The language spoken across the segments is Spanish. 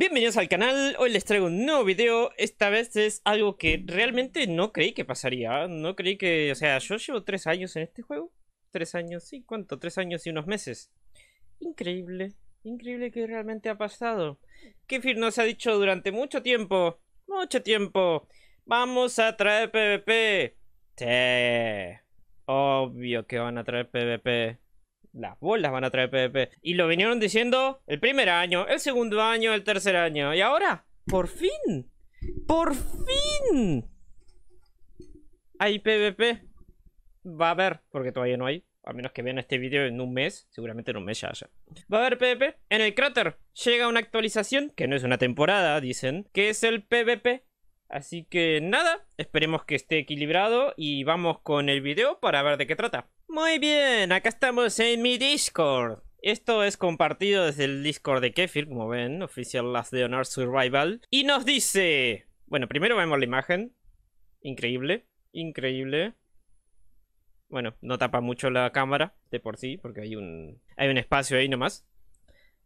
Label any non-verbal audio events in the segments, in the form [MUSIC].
Bienvenidos al canal, hoy les traigo un nuevo video, esta vez es algo que realmente no creí que pasaría, no creí que, o sea, yo llevo tres años en este juego, tres años, sí, ¿cuánto? Tres años y unos meses. Increíble, increíble que realmente ha pasado. Kefir nos ha dicho durante mucho tiempo, mucho tiempo, vamos a traer PvP. Sí, obvio que van a traer PvP las bolas van a traer PvP. Y lo vinieron diciendo el primer año, el segundo año, el tercer año. Y ahora, por fin, por fin. Hay PvP. Va a haber, porque todavía no hay. A menos que vean este vídeo en un mes. Seguramente en un mes ya haya. Va a haber PvP. En el cráter llega una actualización, que no es una temporada, dicen, que es el PvP Así que nada, esperemos que esté equilibrado y vamos con el video para ver de qué trata. Muy bien, acá estamos en mi Discord. Esto es compartido desde el Discord de Kefir, como ven, Official Last de Honor Survival. Y nos dice... Bueno, primero vemos la imagen. Increíble, increíble. Bueno, no tapa mucho la cámara, de por sí, porque hay un, hay un espacio ahí nomás.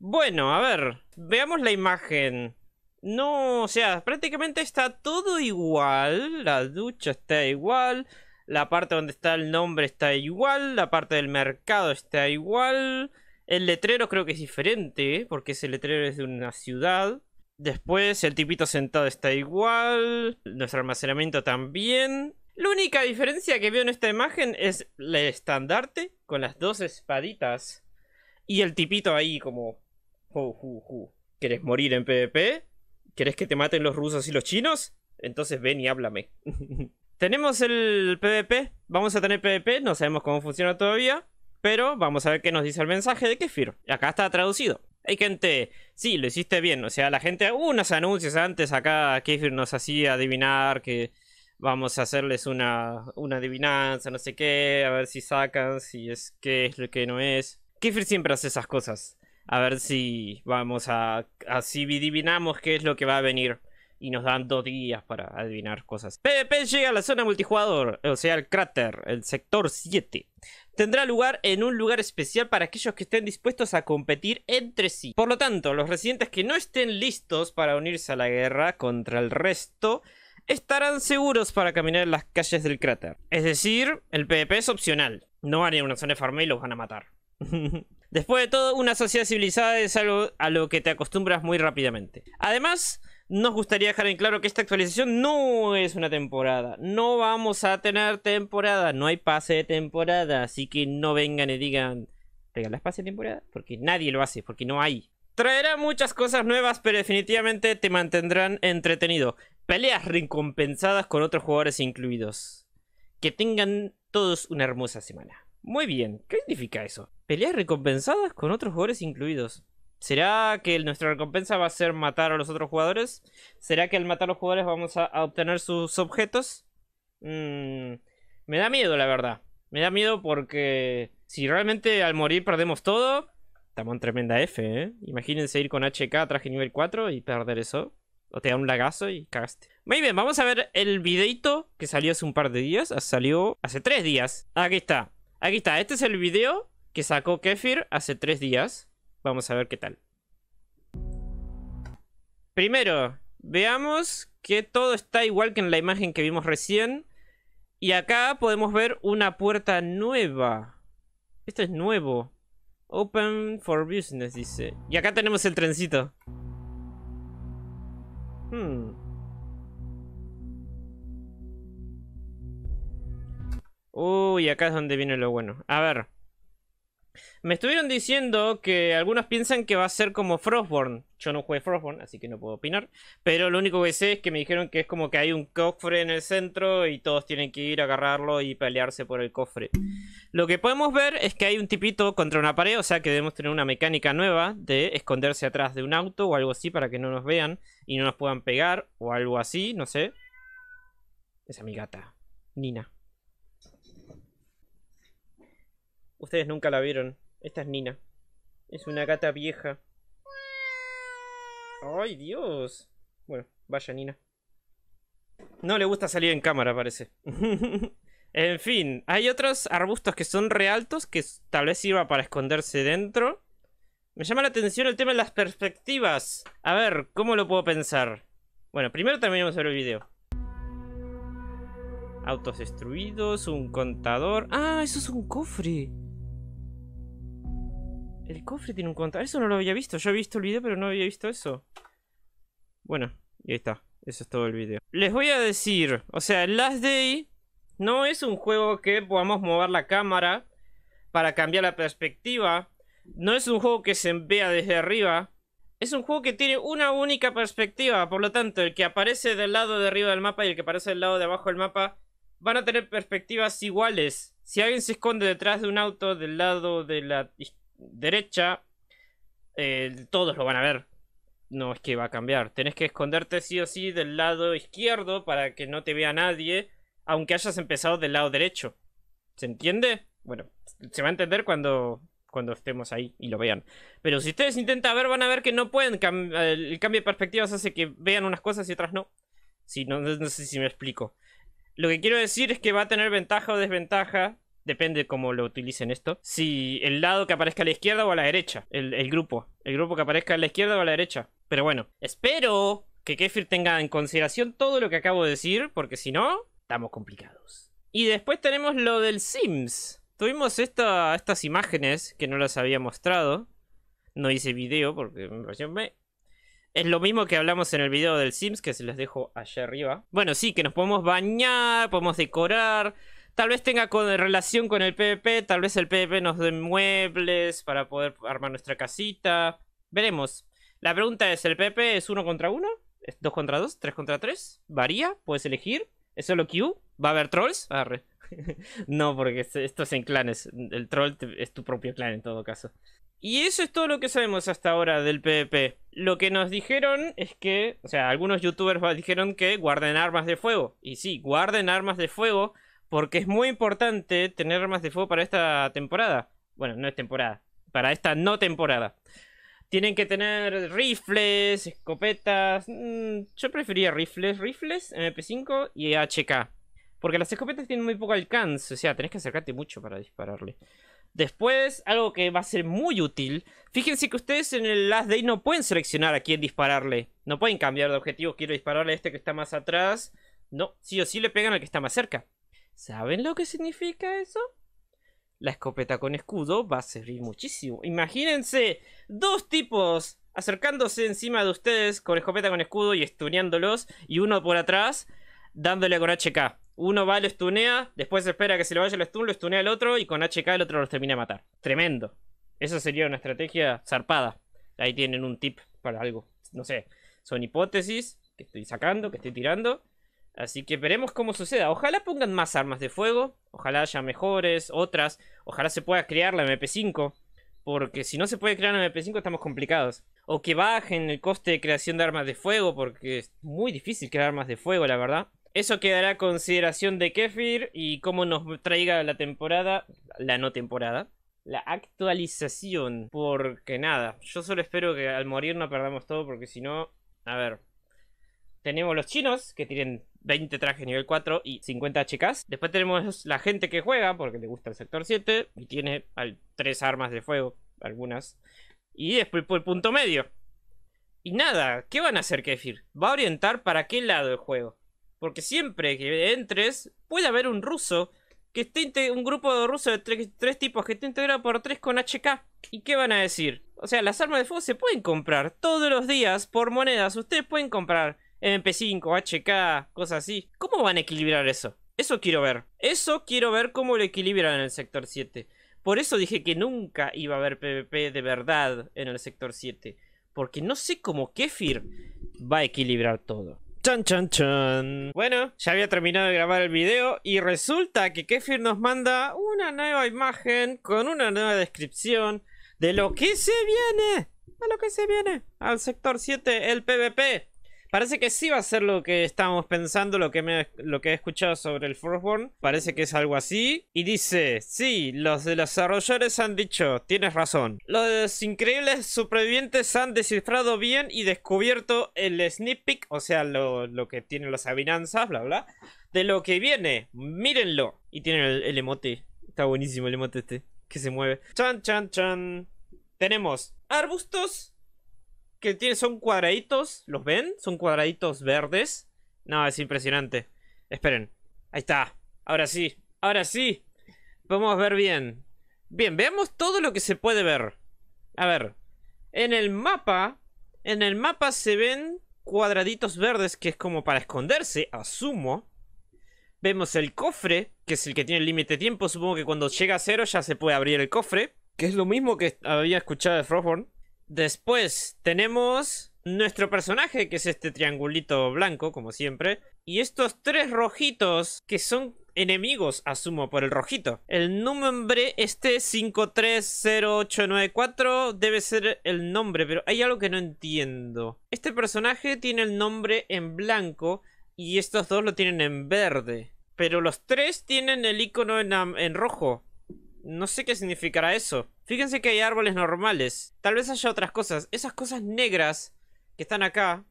Bueno, a ver, veamos la imagen. No, o sea, prácticamente está todo igual. La ducha está igual. La parte donde está el nombre está igual. La parte del mercado está igual. El letrero creo que es diferente, porque ese letrero es de una ciudad. Después el tipito sentado está igual. Nuestro almacenamiento también. La única diferencia que veo en esta imagen es el estandarte con las dos espaditas. Y el tipito ahí como... morir en PvP? ¿Querés que te maten los rusos y los chinos? Entonces ven y háblame. [LAUGHS] Tenemos el PvP. Vamos a tener PvP. No sabemos cómo funciona todavía. Pero vamos a ver qué nos dice el mensaje de Kefir. Acá está traducido. Hay gente, sí, lo hiciste bien. O sea, la gente, unos anuncios antes acá, Kefir nos hacía adivinar que vamos a hacerles una, una adivinanza, no sé qué, a ver si sacan, si es qué es lo que no es. Kefir siempre hace esas cosas a ver si vamos a, así si adivinamos qué es lo que va a venir. Y nos dan dos días para adivinar cosas. PvP llega a la zona multijugador, o sea, el cráter, el sector 7. Tendrá lugar en un lugar especial para aquellos que estén dispuestos a competir entre sí. Por lo tanto, los residentes que no estén listos para unirse a la guerra contra el resto estarán seguros para caminar en las calles del cráter. Es decir, el PvP es opcional. No van a ir a una zona de farm y los van a matar. [LAUGHS] Después de todo, una sociedad civilizada es algo a lo que te acostumbras muy rápidamente. Además, nos gustaría dejar en claro que esta actualización no es una temporada. No vamos a tener temporada, no hay pase de temporada, así que no vengan y digan, ¿regalas pase de temporada? Porque nadie lo hace, porque no hay. Traerá muchas cosas nuevas, pero definitivamente te mantendrán entretenido. Peleas recompensadas con otros jugadores incluidos. Que tengan todos una hermosa semana. Muy bien, ¿qué significa eso? Peleas recompensadas con otros jugadores incluidos. ¿Será que nuestra recompensa va a ser matar a los otros jugadores? ¿Será que al matar a los jugadores vamos a, obtener sus objetos? Mm, me da miedo, la verdad. Me da miedo porque si realmente al morir perdemos todo, estamos en tremenda F, ¿eh? Imagínense ir con HK traje nivel 4 y perder eso. O te da un lagazo y cagaste. Muy bien, vamos a ver el videito que salió hace un par de días. Ah, salió hace tres días. Aquí está. Aquí está, este es el video que sacó Kefir hace tres días. Vamos a ver qué tal. Primero, veamos que todo está igual que en la imagen que vimos recién. Y acá podemos ver una puerta nueva. Esto es nuevo. Open for business, dice. Y acá tenemos el trencito. Hmm. Uy, acá es donde viene lo bueno. A ver. Me estuvieron diciendo que algunos piensan que va a ser como Frostborn. Yo no jugué Frostborn, así que no puedo opinar. Pero lo único que sé es que me dijeron que es como que hay un cofre en el centro y todos tienen que ir a agarrarlo y pelearse por el cofre. Lo que podemos ver es que hay un tipito contra una pared, o sea que debemos tener una mecánica nueva de esconderse atrás de un auto o algo así para que no nos vean y no nos puedan pegar o algo así, no sé. es mi gata, Nina. Ustedes nunca la vieron. Esta es Nina. Es una gata vieja. ¡Ay, Dios! Bueno, vaya Nina. No le gusta salir en cámara, parece. [LAUGHS] en fin, hay otros arbustos que son realtos que tal vez sirva para esconderse dentro. Me llama la atención el tema de las perspectivas. A ver, ¿cómo lo puedo pensar? Bueno, primero terminemos ver el video. Autos destruidos, un contador... ¡Ah, eso es un cofre! El cofre tiene un contador. Eso no lo había visto. Yo he visto el video, pero no había visto eso. Bueno, y ahí está. Eso es todo el video. Les voy a decir, o sea, Last Day no es un juego que podamos mover la cámara para cambiar la perspectiva. No es un juego que se vea desde arriba. Es un juego que tiene una única perspectiva. Por lo tanto, el que aparece del lado de arriba del mapa y el que aparece del lado de abajo del mapa van a tener perspectivas iguales. Si alguien se esconde detrás de un auto del lado de la derecha, eh, todos lo van a ver. No es que va a cambiar. Tenés que esconderte sí o sí del lado izquierdo para que no te vea nadie, aunque hayas empezado del lado derecho. ¿Se entiende? Bueno, se va a entender cuando, cuando estemos ahí y lo vean. Pero si ustedes intentan ver, van a ver que no pueden. el cambio de perspectivas hace que vean unas cosas y otras no. si no, no sé si me explico. Lo que quiero decir es que va a tener ventaja o desventaja depende cómo lo utilicen esto, si el lado que aparezca a la izquierda o a la derecha, el, grupo, el grupo que aparezca a la izquierda o a la derecha. Pero bueno, espero que Kefir tenga en consideración todo lo que acabo de decir, porque si no, estamos complicados. Y después tenemos lo del Sims. Tuvimos estas imágenes que no las había mostrado. No hice video porque me pareció... Es lo mismo que hablamos en el video del Sims, que se les dejo allá arriba. Bueno, sí, que nos podemos bañar, podemos decorar, Tal vez tenga relación con el PvP, tal vez el PvP nos dé muebles para poder armar nuestra casita. Veremos. La pregunta es, ¿el PvP es uno contra uno? ¿Es dos contra dos? ¿Tres contra tres? ¿Varía? ¿Puedes elegir? ¿Es solo Q? ¿Va a haber trolls? [LAUGHS] no, porque esto es en clanes. El troll es tu propio clan en todo caso. Y eso es todo lo que sabemos hasta ahora del PvP. Lo que nos dijeron es que, o sea, algunos youtubers dijeron que guarden armas de fuego. Y sí, guarden armas de fuego porque es muy importante tener armas de fuego para esta temporada. Bueno, no es temporada. Para esta no temporada. Tienen que tener rifles, escopetas. Mm, yo prefería rifles, rifles, MP5 y HK. Porque las escopetas tienen muy poco alcance. O sea, tenés que acercarte mucho para dispararle. Después, algo que va a ser muy útil. Fíjense que ustedes en el Last Day no pueden seleccionar a quién dispararle. No pueden cambiar de objetivo. Quiero dispararle a este que está más atrás. No, sí o sí le pegan al que está más cerca. ¿Saben lo que significa eso? La escopeta con escudo va a servir muchísimo. Imagínense dos tipos acercándose encima de ustedes con escopeta con escudo y estuneándolos y uno por atrás dándole con HK. Uno va, lo estunea, después espera que se le vaya el stun, lo estunea al otro y con HK el otro los termina de matar. Tremendo. Esa sería una estrategia zarpada. Ahí tienen un tip para algo. No sé, son hipótesis que estoy sacando, que estoy tirando. Así que veremos cómo suceda. Ojalá pongan más armas de fuego. Ojalá haya mejores, otras. Ojalá se pueda crear la MP5. Porque si no se puede crear la MP5 estamos complicados. O que bajen el coste de creación de armas de fuego. Porque es muy difícil crear armas de fuego, la verdad. Eso quedará consideración de Kefir y cómo nos traiga la temporada, la no temporada, la actualización. Porque nada, yo solo espero que al morir no perdamos todo porque si no, a ver, tenemos los chinos, que tienen 20 trajes nivel 4 y 50 HKs. Después tenemos la gente que juega, porque le gusta el sector 7, y tiene al, tres armas de fuego, algunas. Y después por el punto medio. Y nada, ¿qué van a hacer Kefir? Va a orientar para qué lado el juego. Porque siempre que entres, puede haber un ruso que esté un grupo de ruso de 3 tipos que esté integrado por tres con HK. ¿Y qué van a decir? O sea, las armas de fuego se pueden comprar todos los días por monedas. Ustedes pueden comprar MP5, HK, cosas así. ¿Cómo van a equilibrar eso? Eso quiero ver. Eso quiero ver cómo lo equilibran en el sector 7. Por eso dije que nunca iba a haber PvP de verdad en el sector 7. Porque no sé cómo Kefir va a equilibrar todo. Chan, chan, chan. Bueno, ya había terminado de grabar el video y resulta que Kefir nos manda una nueva imagen con una nueva descripción de lo que se viene. A lo que se viene. Al sector 7, el PvP. Parece que sí va a ser lo que estábamos pensando, lo que, me, lo que he escuchado sobre el Frostborn. Parece que es algo así. Y dice, sí, los de los desarrolladores han dicho, tienes razón. Los increíbles supervivientes han descifrado bien y descubierto el snippet, o sea, lo, que tienen las avinanzas, bla, bla, de lo que viene. Mírenlo. Y tienen el, el emote. Está buenísimo el emote este, que se mueve. Chan, chan, chan. Tenemos arbustos que tiene, son cuadraditos, ¿los ven? Son cuadraditos verdes. No, es impresionante. Esperen, ahí está. Ahora sí, ahora sí. Vamos a ver bien. Bien, veamos todo lo que se puede ver. A ver, en el mapa, en el mapa se ven cuadraditos verdes que es como para esconderse, asumo. Vemos el cofre, que es el que tiene el límite de tiempo. Supongo que cuando llega a cero ya se puede abrir el cofre. Que es lo mismo que había escuchado de Frostborn. Después tenemos nuestro personaje, que es este triangulito blanco, como siempre. Y estos tres rojitos, que son enemigos, asumo, por el rojito. El nombre este 530894 debe ser el nombre, pero hay algo que no entiendo. Este personaje tiene el nombre en blanco y estos dos lo tienen en verde. Pero los tres tienen el icono en, en rojo. No sé qué significará eso. Fíjense que hay árboles normales. Tal vez haya otras cosas. Esas cosas negras que están acá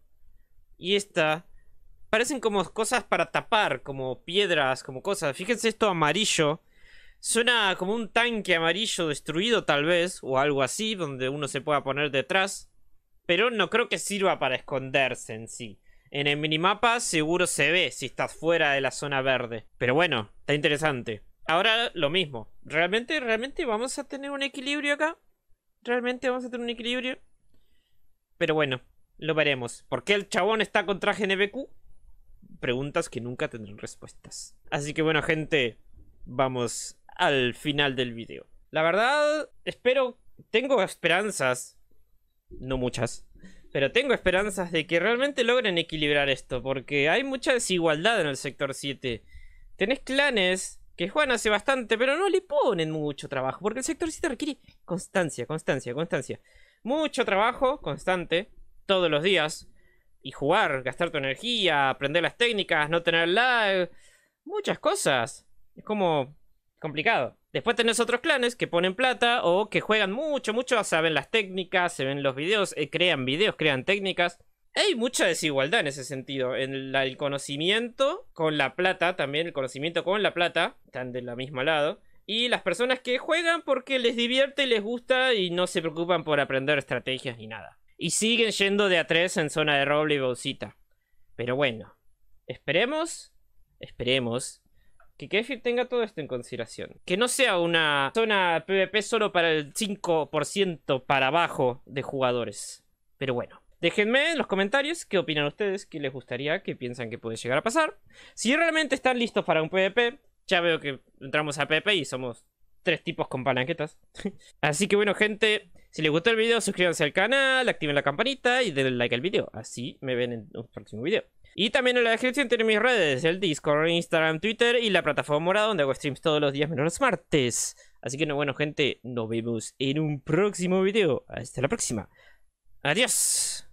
y esta parecen como cosas para tapar, como piedras, como cosas. Fíjense esto amarillo. Suena como un tanque amarillo destruido tal vez, o algo así, donde uno se pueda poner detrás. Pero no creo que sirva para esconderse en sí. En el minimapa seguro se ve si estás fuera de la zona verde. Pero bueno, está interesante ahora lo mismo. ¿Realmente, realmente vamos a tener un equilibrio acá? ¿Realmente vamos a tener un equilibrio? Pero bueno, lo veremos. ¿Por qué el chabón está con traje Preguntas que nunca tendrán respuestas. Así que bueno, gente, vamos al final del video. La verdad, espero, tengo esperanzas, no muchas, pero tengo esperanzas de que realmente logren equilibrar esto, porque hay mucha desigualdad en el sector 7. Tenés clanes que Juan hace bastante, pero no le ponen mucho trabajo, porque el sector sí te requiere constancia, constancia, constancia. Mucho trabajo, constante, todos los días. Y jugar, gastar tu energía, aprender las técnicas, no tener lag, muchas cosas. Es como complicado. Después tenés otros clanes que ponen plata o que juegan mucho, mucho, saben las técnicas, se ven los videos, eh, crean videos, crean técnicas. Hay mucha desigualdad en ese sentido, en el conocimiento con la plata, también el conocimiento con la plata, están del mismo lado, y las personas que juegan porque les divierte, les gusta y no se preocupan por aprender estrategias ni nada. Y siguen yendo de a tres en zona de roble y bolsita. Pero bueno, esperemos, esperemos que Kefir tenga todo esto en consideración. Que no sea una zona PvP solo para el 5% para abajo de jugadores. Pero bueno. Déjenme en los comentarios qué opinan ustedes, qué les gustaría, qué piensan que puede llegar a pasar. Si realmente están listos para un PvP, ya veo que entramos a PvP y somos tres tipos con palanquetas. [LAUGHS] Así que bueno, gente, si les gustó el video, suscríbanse al canal, activen la campanita y denle like al video. Así me ven en un próximo video. Y también en la descripción tienen mis redes, el Discord, Instagram, Twitter y la plataforma morada donde hago streams todos los días menos los martes. Así que bueno, gente, nos vemos en un próximo video. Hasta la próxima. Adiós.